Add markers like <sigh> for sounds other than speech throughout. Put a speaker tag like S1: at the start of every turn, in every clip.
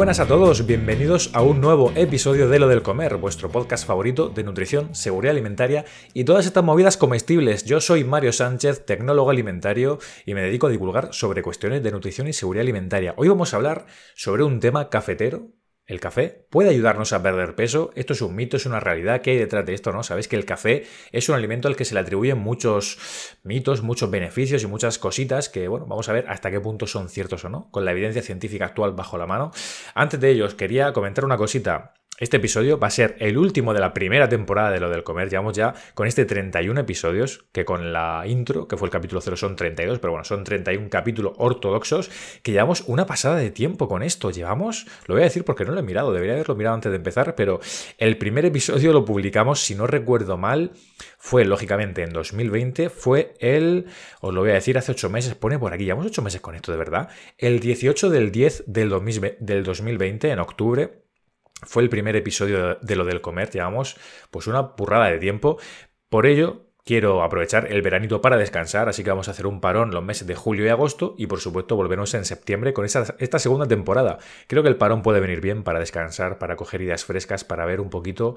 S1: buenas a todos, bienvenidos a un nuevo episodio de Lo del Comer, vuestro podcast favorito de nutrición, seguridad alimentaria y todas estas movidas comestibles. Yo soy Mario Sánchez, tecnólogo alimentario y me dedico a divulgar sobre cuestiones de nutrición y seguridad alimentaria. Hoy vamos a hablar sobre un tema cafetero el café puede ayudarnos a perder peso. Esto es un mito, es una realidad. ¿Qué hay detrás de esto? ¿No? Sabéis que el café es un alimento al que se le atribuyen muchos mitos, muchos beneficios y muchas cositas que, bueno, vamos a ver hasta qué punto son ciertos o no, con la evidencia científica actual bajo la mano. Antes de ellos, quería comentar una cosita. Este episodio va a ser el último de la primera temporada de lo del comer. Llevamos ya con este 31 episodios, que con la intro, que fue el capítulo 0, son 32, pero bueno, son 31 capítulos ortodoxos, que llevamos una pasada de tiempo con esto. Llevamos, lo voy a decir porque no lo he mirado, debería haberlo mirado antes de empezar, pero el primer episodio lo publicamos, si no recuerdo mal, fue lógicamente en 2020, fue el, os lo voy a decir, hace 8 meses, pone por aquí, llevamos 8 meses con esto de verdad, el 18 del 10 del, del 2020, en octubre fue el primer episodio de lo del comer, llevamos pues una purrada de tiempo. Por ello, quiero aprovechar el veranito para descansar, así que vamos a hacer un parón los meses de julio y agosto y por supuesto volveremos en septiembre con esta segunda temporada. Creo que el parón puede venir bien para descansar, para coger ideas frescas, para ver un poquito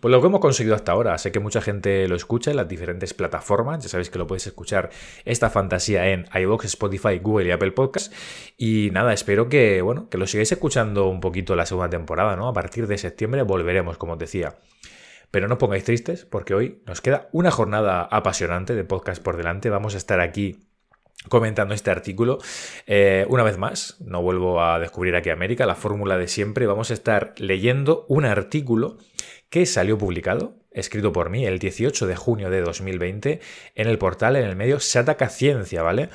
S1: pues lo que hemos conseguido hasta ahora, sé que mucha gente lo escucha en las diferentes plataformas, ya sabéis que lo podéis escuchar esta fantasía en iVoox, Spotify, Google y Apple Podcasts. Y nada, espero que, bueno, que lo sigáis escuchando un poquito la segunda temporada, ¿no? A partir de septiembre volveremos, como os decía. Pero no os pongáis tristes porque hoy nos queda una jornada apasionante de podcast por delante. Vamos a estar aquí comentando este artículo. Eh, una vez más, no vuelvo a descubrir aquí América, la fórmula de siempre, vamos a estar leyendo un artículo que salió publicado, escrito por mí, el 18 de junio de 2020, en el portal, en el medio Se Ciencia, ¿vale?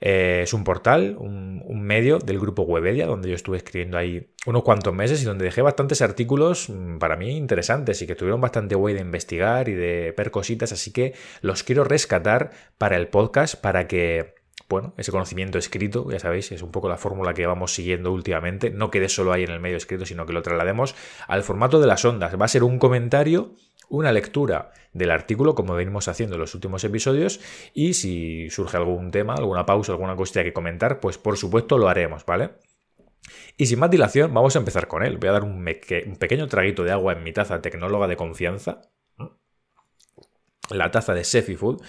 S1: Eh, es un portal, un, medio del grupo Webedia, donde yo estuve escribiendo ahí unos cuantos meses y donde dejé bastantes artículos mm, para mí interesantes y que tuvieron bastante guay de investigar y de ver cositas, así que los quiero rescatar para el podcast para que bueno, ese conocimiento escrito, ya sabéis, es un poco la fórmula que vamos siguiendo últimamente, no quede solo ahí en el medio escrito, sino que lo traslademos al formato de las ondas. Va a ser un comentario, una lectura del artículo, como venimos haciendo en los últimos episodios, y si surge algún tema, alguna pausa, alguna cosita que comentar, pues por supuesto lo haremos, ¿vale? Y sin más dilación, vamos a empezar con él. Voy a dar un, un pequeño traguito de agua en mi taza tecnóloga de confianza, la taza de Sefi Food.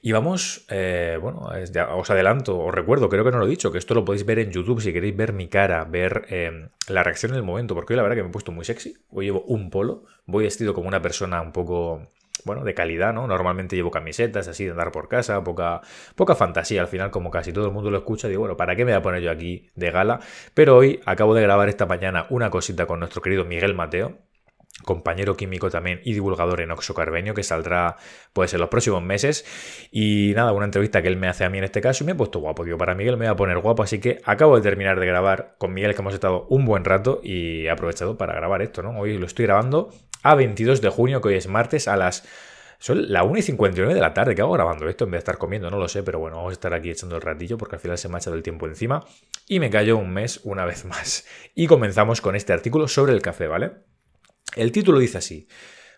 S1: Y vamos, eh, bueno, os adelanto, os recuerdo, creo que no lo he dicho, que esto lo podéis ver en YouTube si queréis ver mi cara, ver em, la reacción en el momento, porque hoy la verdad que me he puesto muy sexy, hoy llevo un polo, voy vestido como una persona un poco bueno, de calidad, ¿no? Normalmente llevo camisetas así de andar por casa, poca, poca fantasía. Al final, como casi todo el mundo lo escucha, digo, bueno, ¿para qué me voy a poner yo aquí de gala? Pero hoy acabo de grabar esta mañana una cosita con nuestro querido Miguel Mateo, compañero químico también y divulgador en Oxocarbenio, que saldrá pues en los próximos meses. Y nada, una entrevista que él me hace a mí en este caso y me he puesto guapo, digo, para Miguel me voy a poner guapo, así que acabo de terminar de grabar con Miguel, que hemos estado un buen rato y he aprovechado para grabar esto, ¿no? Hoy lo estoy grabando a 22 de junio, que hoy es martes, a las... Son la 1 y 59 de la tarde que hago grabando esto en vez de estar comiendo, no lo sé, pero bueno, vamos a estar aquí echando el ratillo porque al final se me ha echado el tiempo encima y me callo un mes una vez más. Y comenzamos con este artículo sobre el café, ¿vale? El título dice así,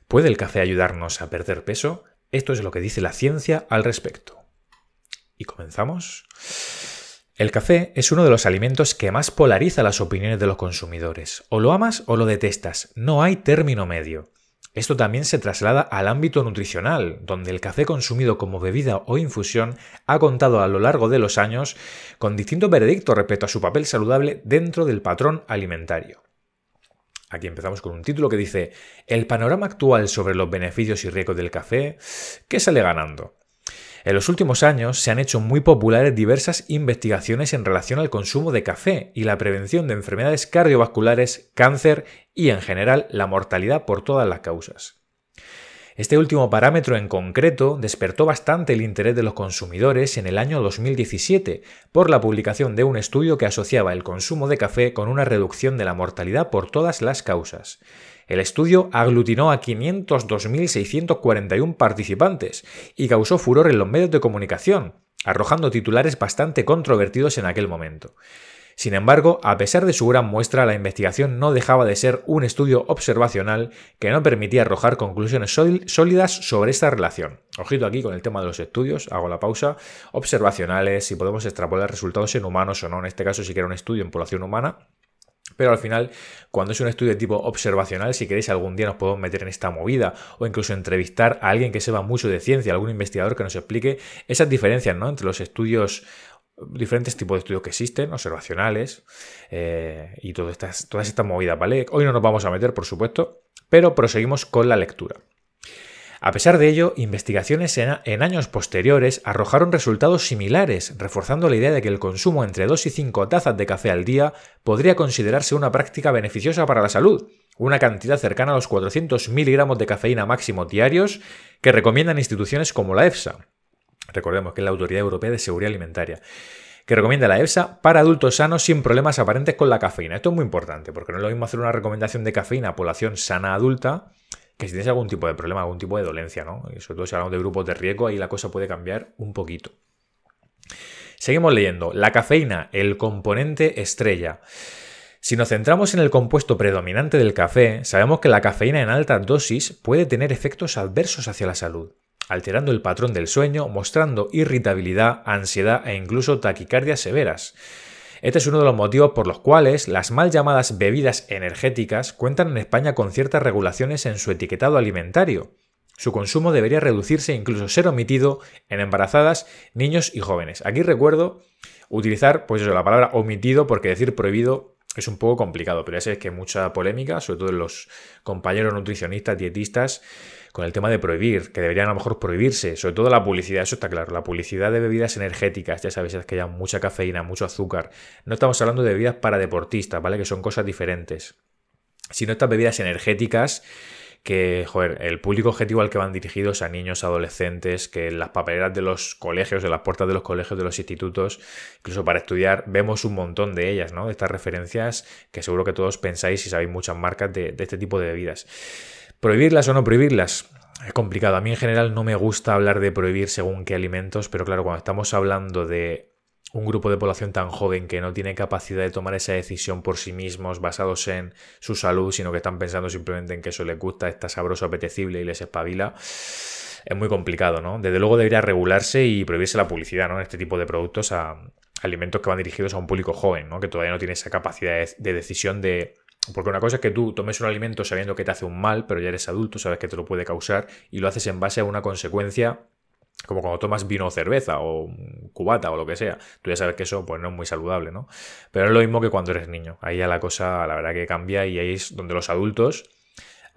S1: ¿puede el café ayudarnos a perder peso? Esto es lo que dice la ciencia al respecto. Y comenzamos. El café es uno de los alimentos que más polariza las opiniones de los consumidores. O lo amas o lo detestas. No hay término medio. Esto también se traslada al ámbito nutricional, donde el café consumido como bebida o infusión ha contado a lo largo de los años con distintos veredictos respecto a su papel saludable dentro del patrón alimentario. Aquí empezamos con un título que dice, El panorama actual sobre los beneficios y riesgos del café, ¿qué sale ganando? En los últimos años se han hecho muy populares diversas investigaciones en relación al consumo de café y la prevención de enfermedades cardiovasculares, cáncer y en general la mortalidad por todas las causas. Este último parámetro en concreto despertó bastante el interés de los consumidores en el año 2017 por la publicación de un estudio que asociaba el consumo de café con una reducción de la mortalidad por todas las causas. El estudio aglutinó a 502.641 participantes y causó furor en los medios de comunicación, arrojando titulares bastante controvertidos en aquel momento. Sin embargo, a pesar de su gran muestra, la investigación no dejaba de ser un estudio observacional que no permitía arrojar conclusiones sólidas sobre esta relación. Ojito aquí con el tema de los estudios, hago la pausa, observacionales, si podemos extrapolar resultados en humanos o no, en este caso si que era un estudio en población humana, pero al final, cuando es un estudio de tipo observacional, si queréis algún día nos podemos meter en esta movida o incluso entrevistar a alguien que sepa mucho de ciencia, algún investigador que nos explique esas diferencias ¿no? entre los estudios diferentes tipos de estudios que existen, observacionales eh, y todas estas, todas movidas, ¿vale? Hoy no nos vamos a meter, por supuesto, pero proseguimos con la lectura. A pesar de ello, investigaciones en, años posteriores arrojaron resultados similares, reforzando la idea de que el consumo entre 2 y 5 tazas de café al día podría considerarse una práctica beneficiosa para la salud, una cantidad cercana a los 400 miligramos de cafeína máximo diarios que recomiendan instituciones como la EFSA recordemos que es la Autoridad Europea de Seguridad Alimentaria, que recomienda la EFSA para adultos sanos sin problemas aparentes con la cafeína. Esto es muy importante, porque no es lo mismo hacer una recomendación de cafeína a población sana adulta que si tienes algún tipo de problema, algún tipo de dolencia, ¿no? sobre todo si hablamos de grupos de riesgo, ahí la cosa puede cambiar un poquito. Seguimos leyendo. La cafeína, el componente estrella. Si nos centramos en el compuesto predominante del café, sabemos que la cafeína en altas dosis puede tener efectos adversos hacia la salud alterando el patrón del sueño, mostrando irritabilidad, ansiedad e incluso taquicardias severas. Este es uno de los motivos por los cuales las mal llamadas bebidas energéticas cuentan en España con ciertas regulaciones en su etiquetado alimentario. Su consumo debería reducirse e incluso ser omitido en embarazadas, niños y jóvenes. Aquí recuerdo utilizar pues la palabra omitido porque decir prohibido es un poco complicado, pero ya es que mucha polémica, sobre todo en los compañeros nutricionistas, dietistas, con el tema de prohibir, que deberían a lo mejor prohibirse, sobre todo la publicidad, eso está claro, la publicidad de bebidas energéticas, ya sabéis, es que hay mucha cafeína, mucho azúcar. No estamos hablando de bebidas para deportistas, ¿vale? Que son cosas diferentes. Sino estas bebidas energéticas que, joder, el público objetivo al que van dirigidos a niños, adolescentes, que en las papeleras de los colegios, en las puertas de los colegios, de los institutos, incluso para estudiar, vemos un montón de ellas, ¿no? De estas referencias que seguro que todos pensáis y sabéis muchas marcas de este tipo de bebidas. ¿Prohibirlas o no prohibirlas? Es complicado. A mí en general no me gusta hablar de prohibir según qué alimentos, pero claro, cuando estamos hablando de un grupo de población tan joven que no tiene capacidad de tomar esa decisión por sí mismos basados en su salud, sino que están pensando simplemente en que eso les gusta, está sabroso, apetecible y les espabila, es muy complicado, ¿no? Desde luego debería regularse y prohibirse la publicidad, ¿no? Este tipo de productos a alimentos que van dirigidos a un público joven, ¿no? Que todavía no tiene esa capacidad de decisión de porque una cosa es que tú tomes un alimento sabiendo que te hace un mal, pero ya eres adulto, sabes que te lo puede causar y lo haces en base a una consecuencia como cuando tomas vino o cerveza o cubata o lo que sea. Tú ya sabes que eso pues, no es muy saludable, ¿no? Pero es lo mismo que cuando eres niño. Ahí ya la cosa, la verdad que cambia y ahí es donde los adultos,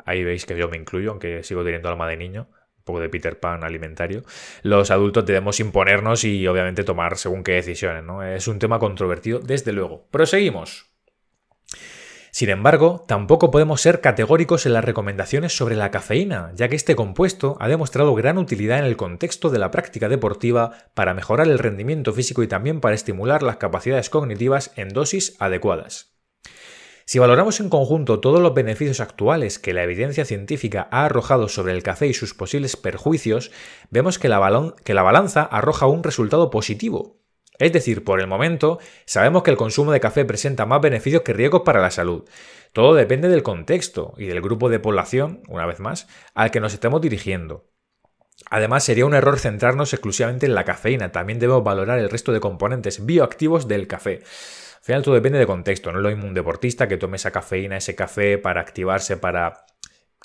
S1: ahí veis que yo me incluyo, aunque sigo teniendo alma de niño, un poco de Peter Pan alimentario, los adultos debemos imponernos y obviamente tomar según qué decisiones, ¿no? Es un tema controvertido, desde luego. Proseguimos. Sin embargo, tampoco podemos ser categóricos en las recomendaciones sobre la cafeína, ya que este compuesto ha demostrado gran utilidad en el contexto de la práctica deportiva para mejorar el rendimiento físico y también para estimular las capacidades cognitivas en dosis adecuadas. Si valoramos en conjunto todos los beneficios actuales que la evidencia científica ha arrojado sobre el café y sus posibles perjuicios, vemos que la, balanza arroja un resultado positivo, es decir, por el momento sabemos que el consumo de café presenta más beneficios que riesgos para la salud. Todo depende del contexto y del grupo de población, una vez más, al que nos estemos dirigiendo. Además, sería un error centrarnos exclusivamente en la cafeína, también debemos valorar el resto de componentes bioactivos del café. Al final todo depende del contexto, no lo mismo un deportista que tome esa cafeína, ese café para activarse, para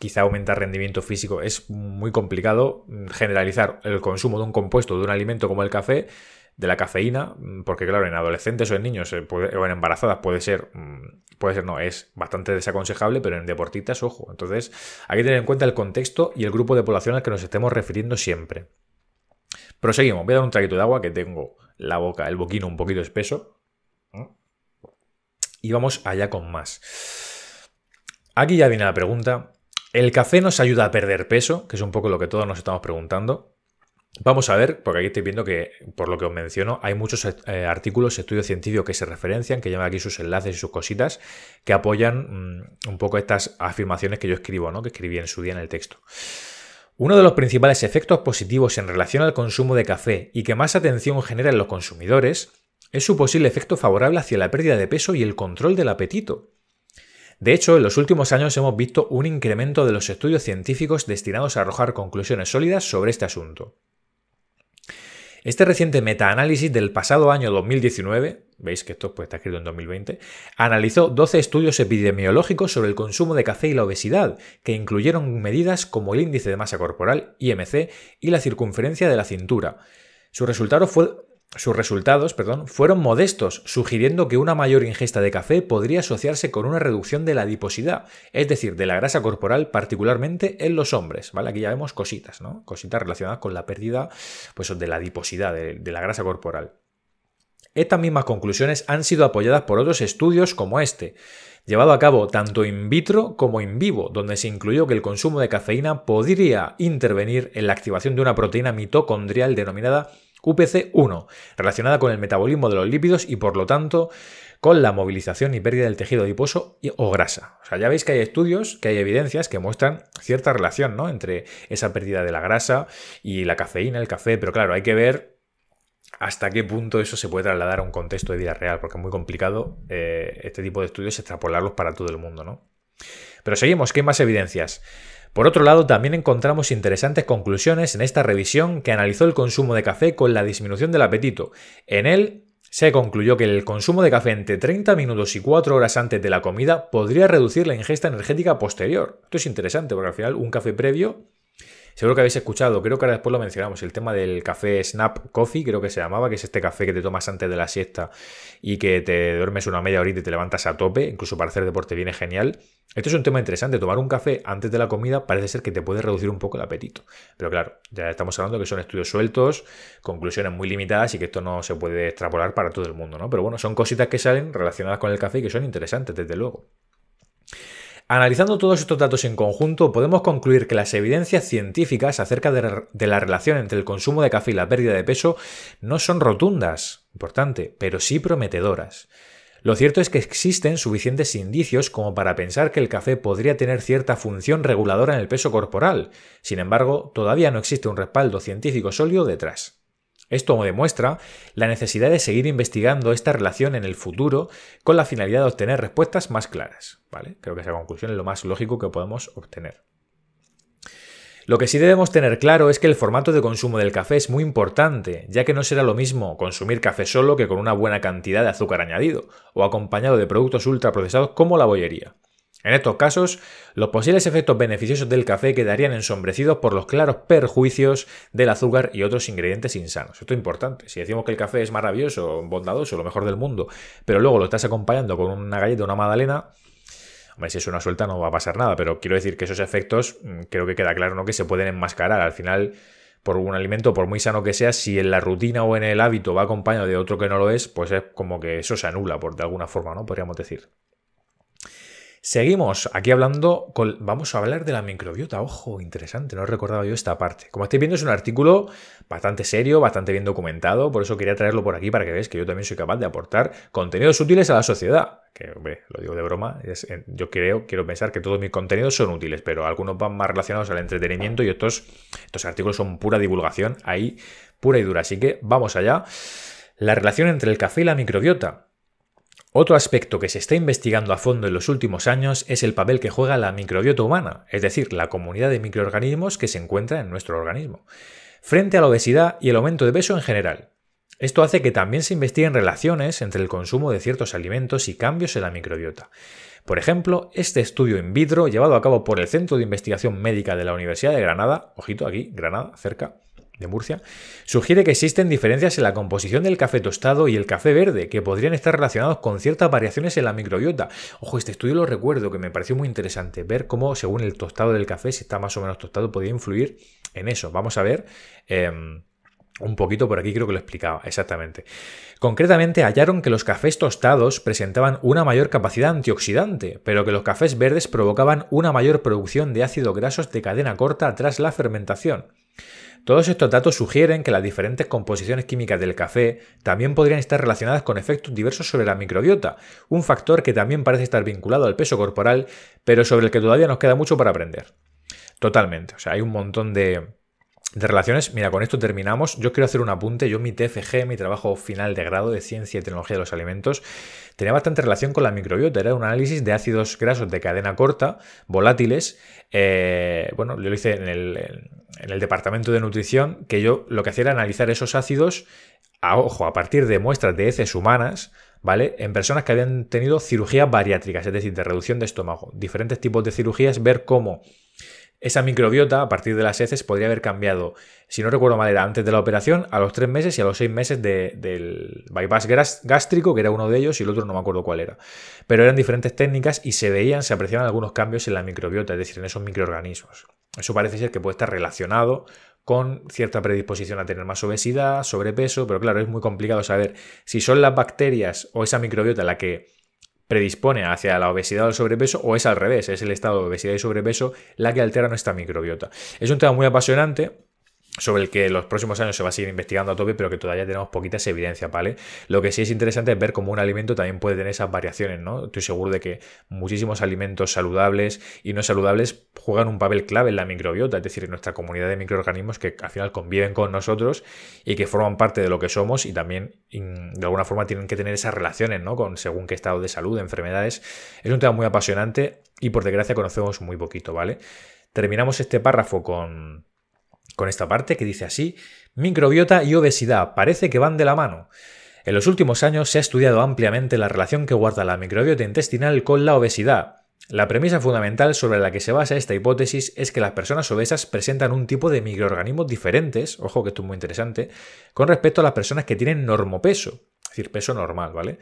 S1: quizá aumentar rendimiento físico. Es muy complicado generalizar el consumo de un compuesto, de un alimento como el café, de la cafeína, mm, porque claro, en adolescentes o en niños eh, o en embarazadas puede ser, mm, puede ser, no, es bastante desaconsejable, pero en deportistas, ojo. Entonces, hay que tener en cuenta el contexto y el grupo de población al que nos estemos refiriendo siempre. Proseguimos, voy a dar un traguito de agua que tengo la boca, el boquino un poquito espeso. Y vamos allá con más. Aquí ya viene la pregunta. ¿El café nos ayuda a perder peso? Que es un poco lo que todos nos estamos preguntando. Vamos a ver, porque aquí estoy viendo que, por lo que os menciono, hay muchos eh, artículos, estudios científicos que se referencian, que llevan aquí sus enlaces y sus cositas, que apoyan mm, un poco estas afirmaciones que yo escribo, ¿no? que escribí en su día en el texto. Uno de los principales efectos positivos en relación al consumo de café y que más atención genera en los consumidores es su posible efecto favorable hacia la pérdida de peso y el control del apetito. De hecho, en los últimos años hemos visto un incremento de los estudios científicos destinados a arrojar conclusiones sólidas sobre este asunto. Este reciente metaanálisis del pasado año 2019, veis que esto pues, está escrito en 2020, analizó 12 estudios epidemiológicos sobre el consumo de café y la obesidad, que incluyeron medidas como el índice de masa corporal, IMC, y la circunferencia de la cintura. Su resultado, fue, sus resultados perdón, fueron modestos, sugiriendo que una mayor ingesta de café podría asociarse con una reducción de la adiposidad, es decir, de la grasa corporal, particularmente en los hombres. ¿vale? Aquí ya vemos cositas, ¿no? cositas relacionadas con la pérdida pues, de la adiposidad, de, la grasa corporal. Estas mismas conclusiones han sido apoyadas por otros estudios como este, llevado a cabo tanto in vitro como in vivo, donde se incluyó que el consumo de cafeína podría intervenir en la activación de una proteína mitocondrial denominada upc 1 relacionada con el metabolismo de los lípidos y por lo tanto con la movilización y pérdida del tejido adiposo o grasa. O sea, ya veis que hay estudios, que hay evidencias que muestran cierta relación ¿no? entre esa pérdida de la grasa y la cafeína, el café, pero claro, hay que ver hasta qué punto eso se puede trasladar a un contexto de vida real, porque es muy complicado eh, este tipo de estudios extrapolarlos para todo el mundo, ¿no? Pero seguimos, ¿qué más evidencias? Por otro lado, también encontramos interesantes conclusiones en esta revisión que analizó el consumo de café con la disminución del apetito. En él, se concluyó que el consumo de café entre 30 minutos y 4 horas antes de la comida podría reducir la ingesta energética posterior. Esto es interesante porque al final un café previo Seguro que habéis escuchado, creo que ahora después lo mencionamos, el tema del café Snap Coffee, creo que se llamaba, que es este café que te tomas antes de la siesta y que te duermes una media horita y te levantas a tope, incluso para hacer deporte viene genial. Esto es un tema interesante, tomar un café antes de la comida parece ser que te puede reducir un poco el apetito. Pero claro, ya estamos hablando que son estudios sueltos, conclusiones muy limitadas y que esto no se puede extrapolar para todo el mundo, ¿no? Pero bueno, son cositas que salen relacionadas con el café y que son interesantes, desde luego. Analizando todos estos datos en conjunto, podemos concluir que las evidencias científicas acerca de la relación entre el consumo de café y la pérdida de peso no son rotundas, importante, pero sí prometedoras. Lo cierto es que existen suficientes indicios como para pensar que el café podría tener cierta función reguladora en el peso corporal. Sin embargo, todavía no existe un respaldo científico sólido detrás. Esto demuestra la necesidad de seguir investigando esta relación en el futuro con la finalidad de obtener respuestas más claras. Creo que esa conclusión es lo más lógico que podemos obtener. Lo que sí debemos tener claro es que el formato de consumo del café es muy importante, ya que no será lo mismo consumir café solo que con una buena cantidad de azúcar añadido, o acompañado de productos ultraprocesados como la bollería. En estos casos, los posibles efectos beneficiosos del café quedarían ensombrecidos por los claros perjuicios del azúcar y otros ingredientes insanos. Esto es importante. Si decimos que el café es maravilloso, bondadoso, lo mejor del mundo, pero luego lo estás acompañando con una galleta o una magdalena, ver si es una suelta no va a pasar nada, pero quiero decir que esos efectos mm, creo que queda claro ¿no? que se pueden enmascarar. Al final, por un alimento, por muy sano que sea, si en la rutina o en el hábito va acompañado de otro que no lo es, pues es como que eso se anula, por de alguna forma, ¿no? Podríamos decir. Seguimos aquí hablando, con, vamos a hablar de la microbiota. Ojo, interesante, no he recordado yo esta parte. Como estáis viendo, es un artículo bastante serio, bastante bien documentado, por eso quería traerlo por aquí para que veáis que yo también soy capaz de aportar contenidos útiles a la sociedad. Que, hombre, lo digo de broma, eh, yo creo, quiero pensar que todos mis contenidos son útiles, pero algunos van más relacionados al entretenimiento y otros, estos artículos son pura divulgación, ahí pura y dura. Así que vamos allá. La relación entre el café y la microbiota. Otro aspecto que se está investigando a fondo en los últimos años es el papel que juega la microbiota humana, es decir, la comunidad de microorganismos que se encuentra en nuestro organismo, frente a la obesidad y el aumento de peso en general. Esto hace que también se investiguen relaciones entre el consumo de ciertos alimentos y cambios en la microbiota. Por ejemplo, este estudio in vitro llevado a cabo por el Centro de Investigación Médica de la Universidad de Granada, ojito aquí, Granada, cerca, de Murcia, sugiere que existen diferencias en la composición del café tostado y el café verde, que podrían estar relacionados con ciertas variaciones en la microbiota. Ojo, este estudio lo recuerdo, que me pareció muy interesante, ver cómo según el tostado del café, si está más o menos tostado, podía influir en eso. Vamos a ver... Em, un poquito por aquí creo que lo explicaba, exactamente. Concretamente hallaron que los cafés tostados presentaban una mayor capacidad antioxidante, pero que los cafés verdes provocaban una mayor producción de ácidos grasos de cadena corta tras la fermentación. Todos estos datos sugieren que las diferentes composiciones químicas del café también podrían estar relacionadas con efectos diversos sobre la microbiota, un factor que también parece estar vinculado al peso corporal, pero sobre el que todavía nos queda mucho para aprender. Totalmente, o sea, hay un montón de, relaciones, mira, con esto terminamos. Yo quiero hacer un apunte. Yo mi TFG, mi trabajo final de grado de Ciencia y Tecnología de los Alimentos, tenía bastante relación con la microbiota. Era un análisis de ácidos grasos de cadena corta, volátiles. Eh, bueno, yo lo hice en el, en el departamento de nutrición que yo lo que hacía era analizar esos ácidos a ojo, a partir de muestras de heces humanas, ¿vale? En personas que habían tenido cirugías bariátricas, es decir, de reducción de estómago, diferentes tipos de cirugías, ver cómo esa microbiota a partir de las heces podría haber cambiado, si no recuerdo mal, era antes de la operación, a los tres meses y a los seis meses del bypass gástrico, que era uno de ellos, y el otro no me acuerdo cuál era. Pero eran diferentes técnicas y se veían, se apreciaban algunos cambios en la microbiota, es decir, en esos microorganismos. Eso parece ser que puede estar relacionado con cierta predisposición a tener más obesidad, sobrepeso, pero claro, es muy complicado saber si son las bacterias o esa microbiota la que predispone hacia la obesidad o el sobrepeso o es al revés, es el estado de obesidad y sobrepeso la que altera nuestra microbiota. Es un tema muy apasionante sobre el que los próximos años se va a seguir investigando a tope, pero que todavía tenemos poquitas evidencias, ¿vale? Lo que sí es interesante es ver cómo un alimento también puede tener esas variaciones, ¿no? Estoy seguro de que muchísimos alimentos saludables y no saludables juegan un papel clave en la microbiota, es decir, en nuestra comunidad de microorganismos que al final conviven con nosotros y que forman parte de lo que somos y también de alguna forma tienen que tener esas relaciones, ¿no? Con según qué estado de salud, de enfermedades. Es un tema muy apasionante y por desgracia conocemos muy poquito, ¿vale? Terminamos este párrafo con con esta parte que dice así, microbiota y obesidad parece que van de la mano. En los últimos años se ha estudiado ampliamente la relación que guarda la microbiota intestinal con la obesidad. La premisa fundamental sobre la que se basa esta hipótesis es que las personas obesas presentan un tipo de microorganismos diferentes, ojo que esto es muy interesante, con respecto a las personas que tienen normopeso, es decir, peso normal, ¿vale?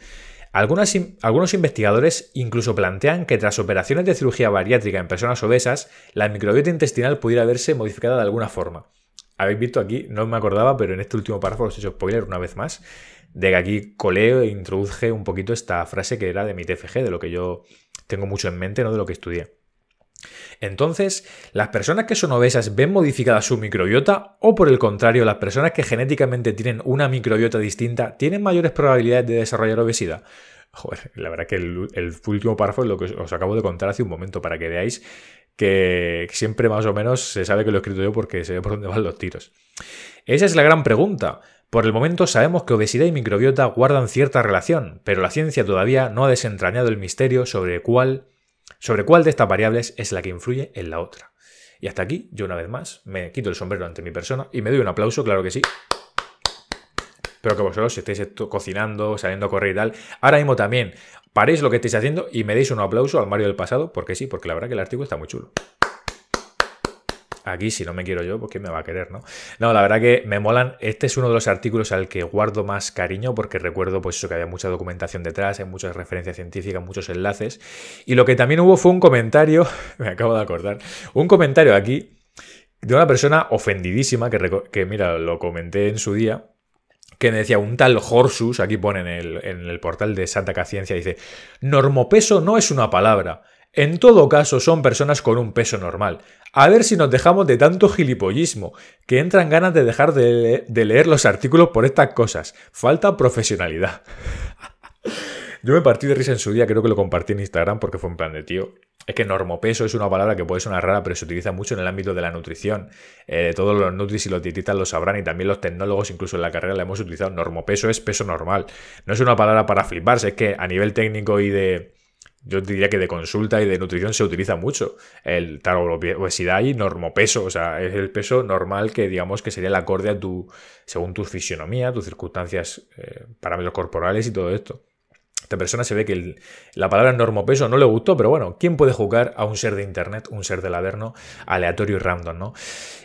S1: Algunos, investigadores incluso plantean que tras operaciones de cirugía bariátrica en personas obesas, la microbiota intestinal pudiera verse modificada de alguna forma. Habéis visto aquí, no me acordaba, pero en este último párrafo os he hecho spoiler una vez más, de que aquí coleo e introduje un poquito esta frase que era de mi TFG, de lo que yo tengo mucho en mente, no de lo que estudié. Entonces, ¿las personas que son obesas ven modificada su microbiota o por el contrario, las personas que genéticamente tienen una microbiota distinta tienen mayores probabilidades de desarrollar obesidad? Joder, <laughs> la verdad que el, último párrafo es lo que os acabo de contar hace un momento para que veáis que siempre más o menos se sabe que lo he escrito yo porque se ve por dónde van los tiros. Esa es la gran pregunta. Por el momento sabemos que obesidad y microbiota guardan cierta relación, pero la ciencia todavía no ha desentrañado el misterio sobre cuál sobre cuál de estas variables es la que influye en la otra. Y hasta aquí, yo una vez más, me quito el sombrero ante mi persona y me doy un aplauso, claro que sí. Pero que vosotros, si estáis cocinando, saliendo a correr y tal, ahora mismo también paréis lo que estáis haciendo y me deis un aplauso al Mario del pasado, porque sí, porque la verdad que el artículo está muy chulo aquí si no me quiero yo, porque pues me va a querer, no? No, la verdad que me molan. Este es uno de los artículos al que guardo más cariño porque recuerdo pues eso que había mucha documentación detrás, hay muchas referencias científicas, muchos enlaces. Y lo que también hubo fue un comentario, <laughs> me acabo de acordar, un comentario aquí de una persona ofendidísima que, que mira, lo comenté en su día que me decía un tal Horsus, aquí pone en el, en el portal de Santa Caciencia, dice, normopeso no es una palabra, en todo caso, son personas con un peso normal. A ver si nos dejamos de tanto gilipollismo, que entran ganas de dejar de, leer los artículos por estas cosas. Falta profesionalidad. <laughs> Yo me partí de risa en su día, creo que lo compartí en Instagram porque fue un plan de tío. Es que normopeso es una palabra que puede sonar rara, pero se utiliza mucho en el ámbito de la nutrición. Eh, todos los nutris y los dietistas lo sabrán y también los tecnólogos, incluso en la carrera, la hemos utilizado. Normopeso es peso normal. No es una palabra para fliparse, es que a nivel técnico y de yo diría que de consulta y de nutrición se utiliza mucho el tal obesidad y normopeso, o sea, es el peso normal que digamos que sería el acorde a tu, según tu fisionomía, tus circunstancias, eh, parámetros corporales y todo esto. Esta persona se ve que la palabra normopeso no le gustó, pero bueno, ¿quién puede jugar a un ser de internet, un ser del averno, aleatorio y random, no?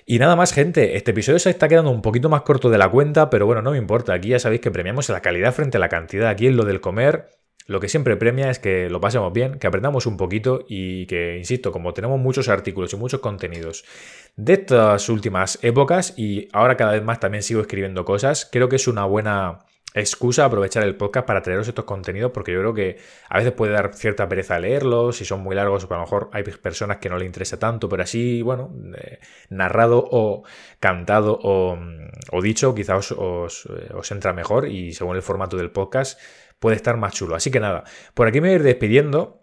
S1: Y nada más, gente, este episodio se está quedando un poquito más corto de la cuenta, pero bueno, no me importa. Aquí ya sabéis que premiamos la calidad frente a la cantidad. Aquí es lo del comer lo que siempre premia es que lo pasemos bien, que aprendamos un poquito y que, insisto, como tenemos muchos artículos y muchos contenidos de estas últimas épocas y ahora cada vez más también sigo escribiendo cosas, creo que es una buena excusa aprovechar el podcast para traeros estos contenidos porque yo creo que a veces puede dar cierta pereza leerlos, si son muy largos, o pues a lo mejor hay personas que no le interesa tanto, pero así, bueno, eh, narrado o cantado o, mm, dicho, quizás eh, os entra mejor y según el formato del podcast puede estar más chulo. Así que nada, por aquí me voy a ir despidiendo.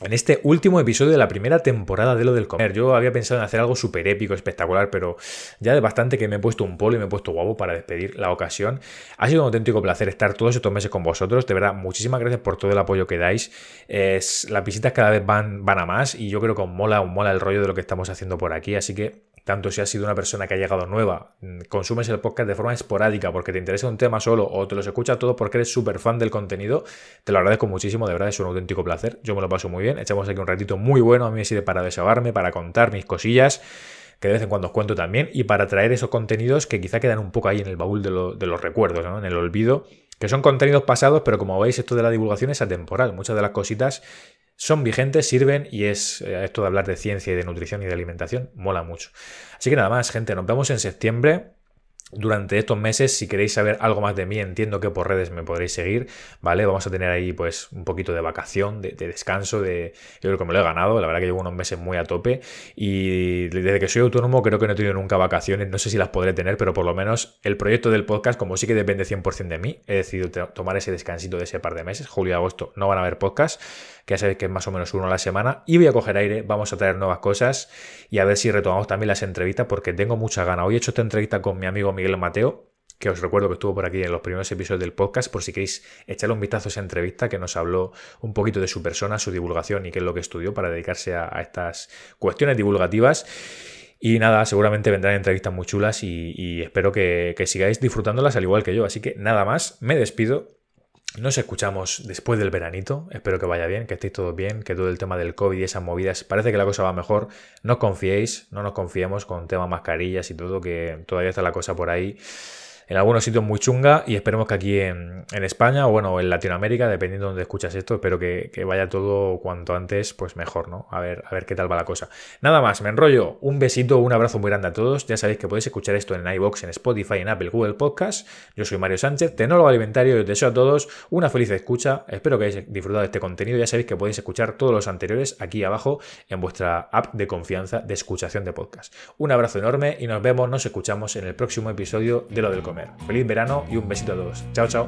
S1: En este último episodio de la primera temporada de lo del comer, yo había pensado en hacer algo súper épico, espectacular, pero ya de bastante que me he puesto un polo y me he puesto guapo para despedir la ocasión. Ha sido un auténtico placer estar todos estos meses con vosotros. De verdad, muchísimas gracias por todo el apoyo que dais. Es, las visitas cada vez van, van a más y yo creo que mola, os mola el rollo de lo que estamos haciendo por aquí. Así que tanto si has sido una persona que ha llegado nueva, mm, consumes el podcast de forma esporádica porque te interesa un tema solo o te los escuchas todo porque eres súper fan del contenido, te lo agradezco muchísimo, de verdad es un auténtico placer, yo me lo paso muy bien, echamos aquí un ratito muy bueno, a mí me sirve para desahogarme, para contar mis cosillas que de vez en cuando os cuento también, y para traer esos contenidos que quizá quedan un poco ahí en el baúl de, los recuerdos, en el olvido, que son contenidos pasados, pero como veis, esto de la divulgación es atemporal. Muchas de las cositas son vigentes, sirven y es eh, esto de hablar de ciencia y de nutrición y de alimentación, mola mucho. Así que nada más, gente, nos vemos en septiembre. Durante estos meses, si queréis saber algo más de mí, entiendo que por redes me podréis seguir, ¿vale? Vamos a tener ahí pues un poquito de vacación, de, descanso, de... Yo creo que me lo he ganado, la verdad que llevo unos meses muy a tope y desde que soy autónomo creo que no he tenido nunca vacaciones, no sé si las podré tener, pero por lo menos el proyecto del podcast, como sí que depende 100% de mí, he decidido tomar ese descansito de ese par de meses, julio y agosto no van a haber podcast que ya sabéis que es más o menos uno a la semana. Y voy a coger aire, vamos a traer nuevas cosas y a ver si retomamos también las entrevistas porque tengo mucha gana. Hoy he hecho esta entrevista con mi amigo Miguel Mateo, que os recuerdo que estuvo por aquí en los primeros episodios del podcast, por si queréis echarle un vistazo a esa entrevista que nos habló un poquito de su persona, su divulgación y qué es lo que estudió para dedicarse a, estas cuestiones divulgativas. Y nada, seguramente vendrán entrevistas muy chulas y, espero que sigáis disfrutándolas al igual que yo. Así que nada más, me despido nos escuchamos después del veranito. Espero que vaya bien, que estéis todos bien, que todo el tema del COVID y esas movidas parece que la cosa va mejor. No os confiéis, no nos confiemos con tema mascarillas y todo, que todavía está la cosa por ahí en algunos sitios muy chunga y esperemos que aquí en, España o bueno, en Latinoamérica, dependiendo de donde escuchas esto, espero que, vaya todo cuanto antes, pues mejor, ¿no? A ver, a ver qué tal va la cosa. Nada más, me enrollo. Un besito, un abrazo muy grande a todos. Ya sabéis que podéis escuchar esto en iBox, en Spotify, en Apple, Google Podcast. Yo soy Mario Sánchez, tecnólogo alimentario y os deseo a todos una feliz escucha. Espero que hayáis disfrutado de este contenido. Ya sabéis que podéis escuchar todos los anteriores aquí abajo en vuestra app de confianza de escuchación de podcast. Un abrazo enorme y nos vemos, nos escuchamos en el próximo episodio de Lo del comercio. Feliz verano y un besito a todos. Chao, chao.